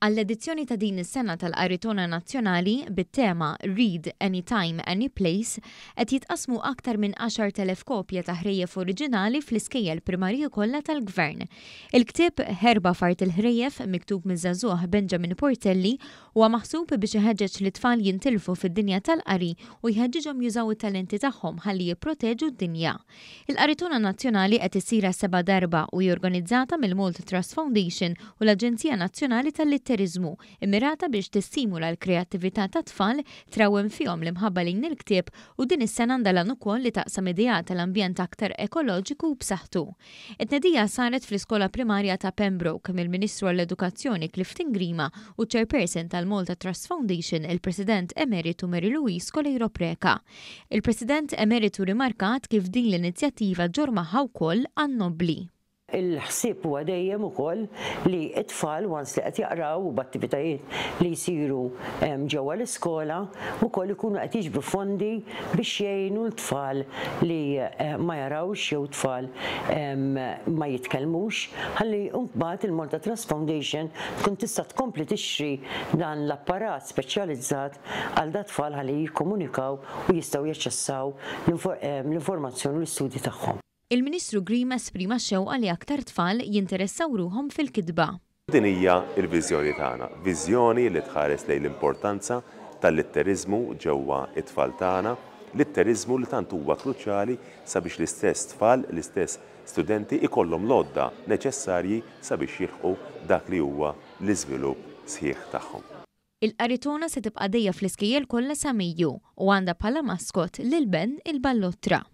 Għall-edizzjoni ta' din is-sena tal aritona Nazzjonali bit-tema Read Anytime Any Place qed jitqasmu aktar minn 10,000 kopja ta' ħrejjef oriġinali fl-iskejjel primarji kollha tal-Gvern. Il-ktieb Herba Fart il-ħrejjef miktub minn żagħżugħ Benjamin Portelli huwa maħsub biex iħeġġeġ li tfal jintilfu fid-dinja tal-qari u jħeġġeġhom jużaw it-talenti tagħhom ħalli jipproteġu d-dinja. Il-Qaritona Nazzjonali qed issira seba' darba u jorganizzata mill-Mult Trust Foundation u l-Aġenzija Nazzjonali tal-Litt karatterizmu immirata biex tissimula l-kreattività ta' tfal trawem fihom l-imħabba lejn il-ktieb u din is-sena ndalan ukoll li taqsam idejat tal-ambjent aktar ekoloġiku u b'saħħtu. It-nedija saret fl-iskola primarja ta' Pembroke mill-Ministru għall-Edukazzjoni Clifton Grima u chairperson tal-Malta Trust Foundation il-President Emeritu Mary Louise Kolejro Preka. Il-President Emeritu rimarkat kif din l-inizjattiva ġorma ħaw koll għannobli il-ħsib huwa dejjem ukoll li it-tfal once li qed jaqraw u b'attivitajiet li jsiru ġewwa l-iskola ukoll ikunu qed jiġbru fondi biex jgħinu l-tfal li eh, ma jarawx jew tfal ma jitkellmux ħalli mbagħad il-Malta Trust Foundation tkun tista' tkompli tixri dan l-apparat speċjalizzat għal dat tfal ħalli jikkomunikaw u jistgħu jaċċessaw l-informazzjoni u l-istudji tagħhom. Il-Ministru Grima esprima xewqa li aktar tfal jinteressaw ruhom fil-kidba. Din hija l-viżjoni tagħna, viżjoni li tħares lejn l-importanza tal-litterizmu ġewwa it-tfal tagħna, litterizmu li tant huwa kruċjali sabiex l-istess tfal, l-istess studenti ikollhom lodda neċessarji sabiex jilħqu dak li huwa l-iżvilupp sħiħ tagħhom. Il-qaritona se tibqa' dejja fl-iskejjel kollha samiju u għandha bħala maskot lil Ben il-Ballottra.